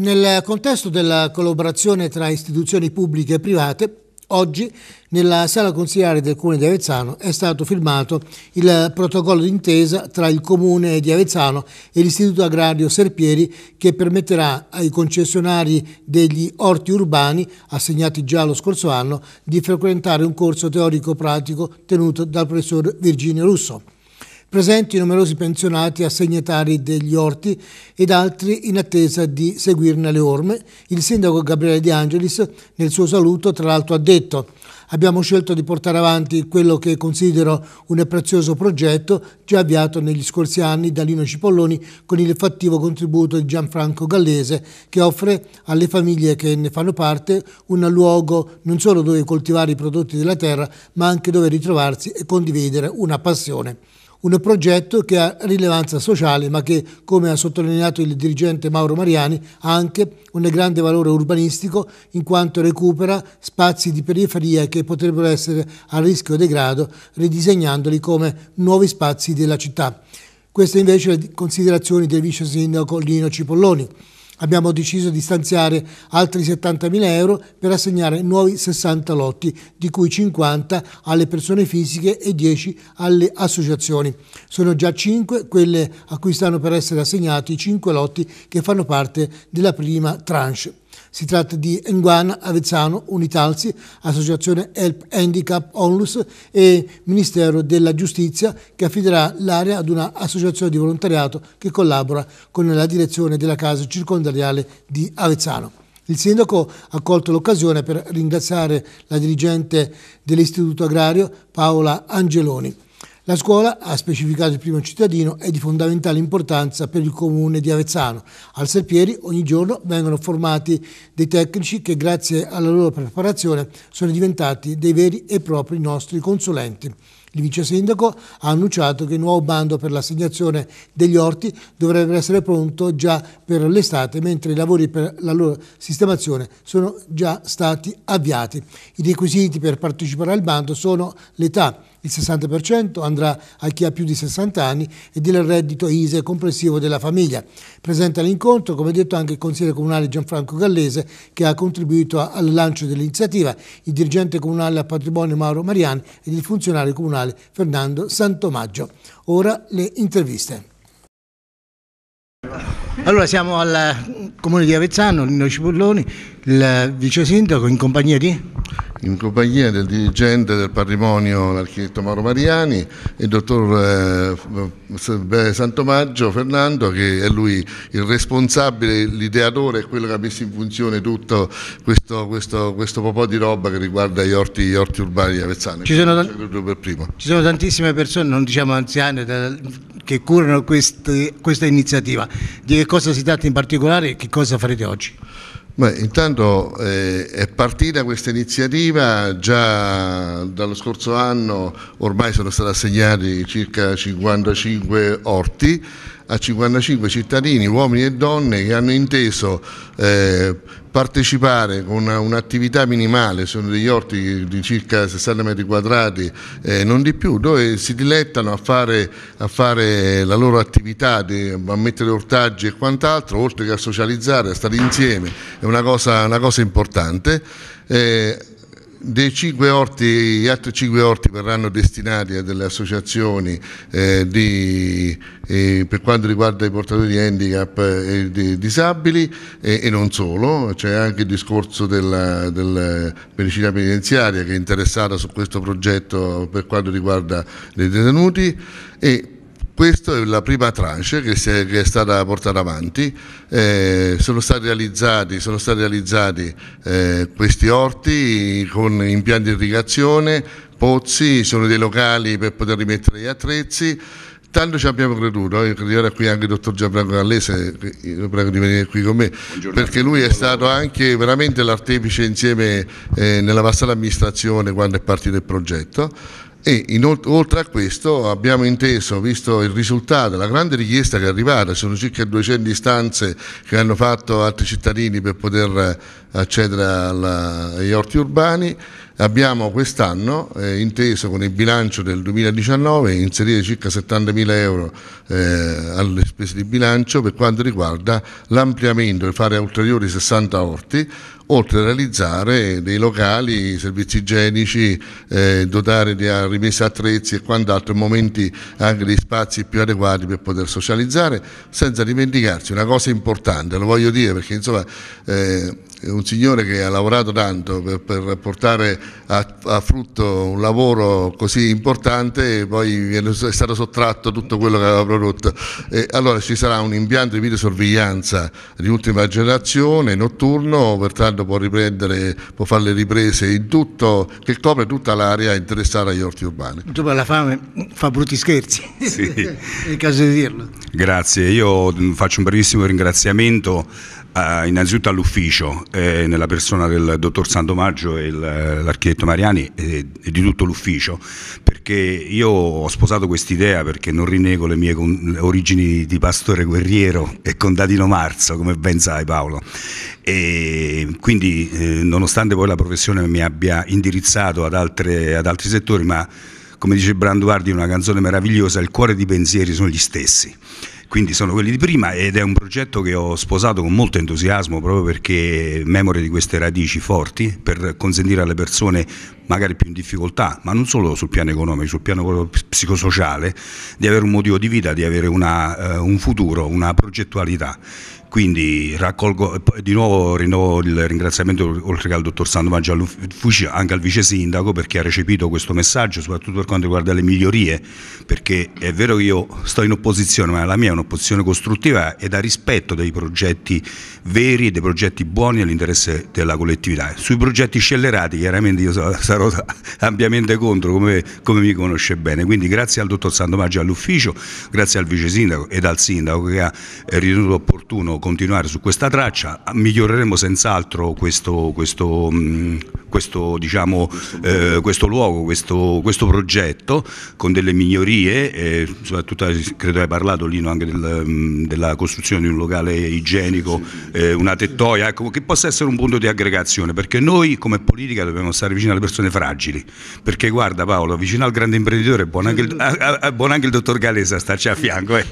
Nel contesto della collaborazione tra istituzioni pubbliche e private, oggi nella sala consigliare del Comune di Avezzano è stato firmato il protocollo d'intesa tra il Comune di Avezzano e l'Istituto Agrario Serpieri che permetterà ai concessionari degli orti urbani, assegnati già lo scorso anno, di frequentare un corso teorico-pratico tenuto dal professor Virginio Russo presenti numerosi pensionati assegnatari degli orti ed altri in attesa di seguirne le orme. Il sindaco Gabriele De Angelis nel suo saluto tra l'altro ha detto abbiamo scelto di portare avanti quello che considero un prezioso progetto già avviato negli scorsi anni da Lino Cipolloni con il fattivo contributo di Gianfranco Gallese che offre alle famiglie che ne fanno parte un luogo non solo dove coltivare i prodotti della terra ma anche dove ritrovarsi e condividere una passione un progetto che ha rilevanza sociale ma che, come ha sottolineato il dirigente Mauro Mariani, ha anche un grande valore urbanistico in quanto recupera spazi di periferia che potrebbero essere a rischio degrado ridisegnandoli come nuovi spazi della città. Queste invece le considerazioni del vice sindaco Lino Cipolloni. Abbiamo deciso di stanziare altri 70.000 euro per assegnare nuovi 60 lotti, di cui 50 alle persone fisiche e 10 alle associazioni. Sono già 5 quelle a cui stanno per essere assegnati i 5 lotti che fanno parte della prima tranche. Si tratta di Enguana, Avezzano, Unitalsi, Associazione Help Handicap Onlus e Ministero della Giustizia che affiderà l'area ad una associazione di volontariato che collabora con la direzione della casa circondariale di Avezzano. Il sindaco ha colto l'occasione per ringraziare la dirigente dell'Istituto Agrario Paola Angeloni. La scuola, ha specificato il primo cittadino, è di fondamentale importanza per il comune di Avezzano. Al Serpieri ogni giorno vengono formati dei tecnici che grazie alla loro preparazione sono diventati dei veri e propri nostri consulenti. Il vice sindaco ha annunciato che il nuovo bando per l'assegnazione degli orti dovrebbe essere pronto già per l'estate, mentre i lavori per la loro sistemazione sono già stati avviati. I requisiti per partecipare al bando sono l'età, il 60% andrà a chi ha più di 60 anni e del reddito ISE complessivo della famiglia. Presente all'incontro, come detto, anche il consigliere comunale Gianfranco Gallese che ha contribuito al lancio dell'iniziativa, il dirigente comunale al patrimonio Mauro Mariani ed il funzionario comunale Fernando Santomaggio. Ora le interviste. Allora siamo al comune di Avezzano, Nino Cipolloni, il vice sindaco in compagnia di in compagnia del dirigente del patrimonio, l'architetto Mauro Mariani, e il dottor eh, eh Santomaggio Fernando, che è lui il responsabile, l'ideatore, quello che ha messo in funzione tutto questo, questo, questo po' di roba che riguarda gli orti, gli orti urbani di Avezzano. Ci sono, ci sono, tantissime persone, non diciamo anziane, da, che curano queste, questa iniziativa. Di che cosa si tratta in particolare e che cosa farete oggi? Beh, intanto eh, è partita questa iniziativa, già dallo scorso anno ormai sono stati assegnati circa 55 orti a 55 cittadini, uomini e donne, che hanno inteso eh, partecipare con un'attività un minimale, sono degli orti di circa 60 metri quadrati, eh, non di più, dove si dilettano a fare, a fare la loro attività, di, a mettere ortaggi e quant'altro, oltre che a socializzare, a stare insieme, è una cosa, una cosa importante. Eh, dei cinque orti, gli altri cinque orti verranno destinati a delle associazioni eh, di, eh, per quanto riguarda i portatori di handicap e di, disabili e, e, non solo, c'è anche il discorso della, della medicina penitenziaria che è interessata su questo progetto per quanto riguarda i detenuti e questa è la prima tranche che, è, che è, stata portata avanti, eh, sono stati realizzati, sono stati realizzati eh, questi orti con impianti di irrigazione, pozzi, sono dei locali per poter rimettere gli attrezzi, Tanto ci abbiamo creduto, io eh, credo ora qui anche il dottor Gianfranco Gallese, lo prego di venire qui con me, Buongiorno. perché lui è stato anche veramente l'artefice insieme eh, nella passata amministrazione quando è partito il progetto. E inoltre, oltre a questo abbiamo inteso, visto il risultato, la grande richiesta che è arrivata, sono circa 200 istanze che hanno fatto altri cittadini per poter accedere alla, agli orti urbani, abbiamo quest'anno eh, inteso con il bilancio del 2019 inserire circa 70.000 euro eh, alle spese di bilancio per quanto riguarda l'ampliamento e fare ulteriori 60 orti, oltre a realizzare dei locali servizi igienici, eh, dotare di rimessa attrezzi e quant'altro, in momenti anche di spazi più adeguati per poter socializzare, senza dimenticarsi una cosa importante, lo voglio dire perché insomma eh, un signore che ha lavorato tanto per, per portare a, a, frutto un lavoro così importante e poi è stato sottratto tutto quello che aveva prodotto. Eh, allora ci sarà un impianto di videosorveglianza di ultima generazione, notturno, per pertanto Rando può, può fare le riprese in tutto, che copre tutta l'area interessata agli orti urbani. Purtroppo la fame fa brutti scherzi, sì. è il caso di dirlo. Grazie, io mm, faccio un brevissimo ringraziamento eh, innanzitutto all'ufficio, eh, nella persona del dottor Sandomaggio e eh, l'architetto Mariani e, eh, e di tutto l'ufficio, perché io ho sposato quest'idea perché non rinego le mie origini di pastore guerriero e contadino Marzo, come ben sai Paolo. E quindi eh, nonostante poi la professione mi abbia indirizzato ad, altre, ad altri settori, ma come dice Branduardi in una canzone meravigliosa, il cuore di pensieri sono gli stessi quindi sono quelli di prima ed è un progetto che ho sposato con molto entusiasmo proprio perché memoria di queste radici forti per consentire alle persone magari più in difficoltà, ma non solo sul piano economico, sul piano psicosociale, di avere un motivo di vita, di avere una, uh, un futuro, una progettualità. Quindi raccolgo di nuovo rinnovo il ringraziamento oltre che al dottor Sandomaggio Fusci anche al vice sindaco perché ha recepito questo messaggio soprattutto per quanto riguarda le migliorie perché è vero che io sto in opposizione ma la mia è un'opposizione costruttiva e da rispetto dei progetti veri, dei progetti buoni all'interesse della collettività. Sui progetti scellerati chiaramente io sarò ampiamente contro come, come mi conosce bene, quindi grazie al dottor Sandomaggio all'ufficio, grazie al vice sindaco ed al sindaco che ha ritenuto opportuno continuare su questa traccia, miglioreremo senz'altro questo, questo, mm, questo, diciamo, eh, questo luogo, questo, progetto con delle migliorie, eh, soprattutto credo hai parlato Lino anche del, mm, della costruzione di un locale igienico, eh, una tettoia, ecco, che possa essere un punto di aggregazione, perché noi come politica dobbiamo stare vicino alle persone fragili, perché guarda Paolo, vicino al grande imprenditore, buon anche il, a, a, buon anche il dottor Galesa starci a fianco. Eh.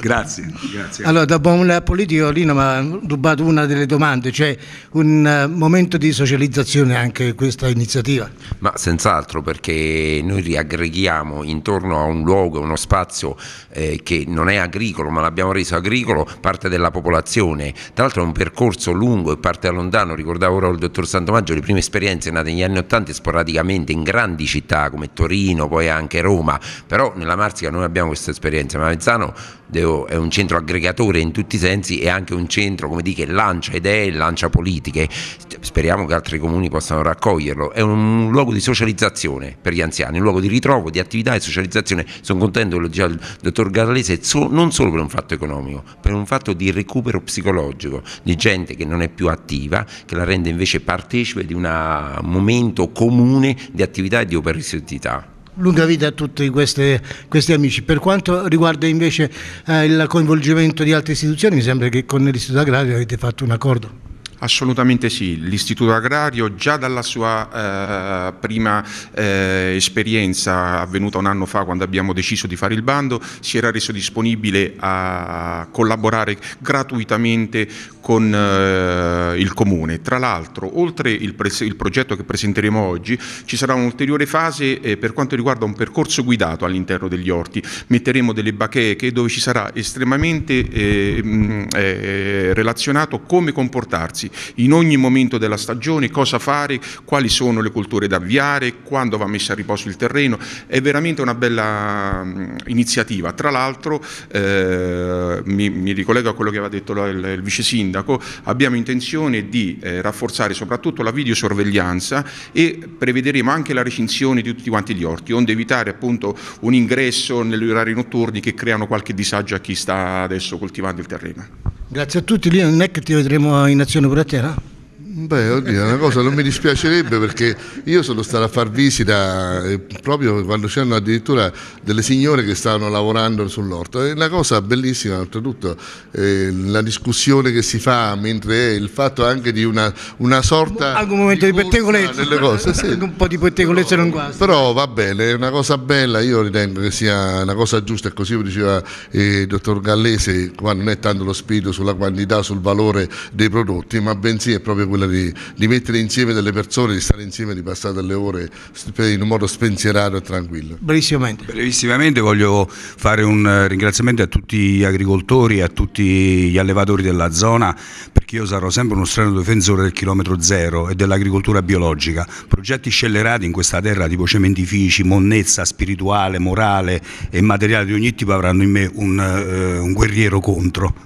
grazie, grazie. Allora, dobbiamo la politica politico Lino mi ha rubato una delle domande, cioè un eh, momento di socializzazione anche questa iniziativa. Ma senz'altro perché noi riaggreghiamo intorno a un luogo, uno spazio eh, che non è agricolo ma l'abbiamo reso agricolo, parte della popolazione, tra l'altro è un percorso lungo e parte da lontano, ricordavo ora il dottor Santomaggio, le prime esperienze nate negli anni Ottanta sporadicamente in grandi città come Torino, poi anche Roma, però nella Marsica noi abbiamo questa esperienza, ma Mezzano è un centro aggregatore in tutti i sensi Assisi è anche un centro dire, che lancia idee, lancia politiche, speriamo che altri comuni possano raccoglierlo, è un luogo di socializzazione per gli anziani, un luogo di ritrovo, di attività e socializzazione, sono contento che lo dice il dottor Gallese, non solo per un fatto economico, per un fatto di recupero psicologico, di gente che non è più attiva, che la rende invece partecipe di un momento comune di attività e di operatività lunga vita a tutti queste, questi amici. Per quanto riguarda invece eh, il coinvolgimento di altre istituzioni, mi sembra che con l'Istituto Agrario avete fatto un accordo. Assolutamente sì, l'Istituto Agrario già dalla sua eh, prima eh, esperienza avvenuta un anno fa quando abbiamo deciso di fare il bando si era reso disponibile a collaborare gratuitamente con eh, il Comune. Tra l'altro, oltre il, pres- il, progetto che presenteremo oggi, ci sarà un'ulteriore fase eh, per quanto riguarda un percorso guidato all'interno degli orti. Metteremo delle bacheche dove ci sarà estremamente eh, mm, eh relazionato come comportarsi in ogni momento della stagione, cosa fare, quali sono le colture da avviare, quando va messo a riposo il terreno. È veramente una bella mh, mm, iniziativa. Tra l'altro, eh, mi, mi ricollego a quello che aveva detto il, il vice sindaco Sindaco abbiamo intenzione di eh, rafforzare soprattutto la videosorveglianza e prevederemo anche la recinzione di tutti quanti gli orti, onde evitare appunto un ingresso negli orari notturni che creano qualche disagio a chi sta adesso coltivando il terreno. Grazie a tutti, Lino, non è che ti vedremo in azione pure a terra? Beh, oddio, è una cosa non mi dispiacerebbe perché io sono stato a far visita eh, proprio quando c'erano addirittura delle signore che stavano lavorando sull'orto. È una cosa bellissima, oltretutto, eh, la discussione che si fa mentre è il fatto anche di una, una sorta. Anche un momento di, di pettegolezza. Delle cose, sì. Un po' di pettegolezza non guasta. Però va bene, è una cosa bella, io ritengo che sia una cosa giusta, e così diceva eh, il eh, dottor Gallese, qua non è tanto lo spirito sulla quantità, sul valore dei prodotti, ma bensì è proprio quella quella di, di, mettere insieme delle persone, di stare insieme, di passare delle ore in un modo spensierato e tranquillo. Brevissimamente. Brevissimamente voglio fare un ringraziamento a tutti gli agricoltori, a tutti gli allevatori della zona, perché io sarò sempre uno strano difensore del chilometro zero e dell'agricoltura biologica. Progetti scellerati in questa terra tipo cementifici, monnezza spirituale, morale e materiale di ogni tipo avranno in me un, eh, un guerriero contro.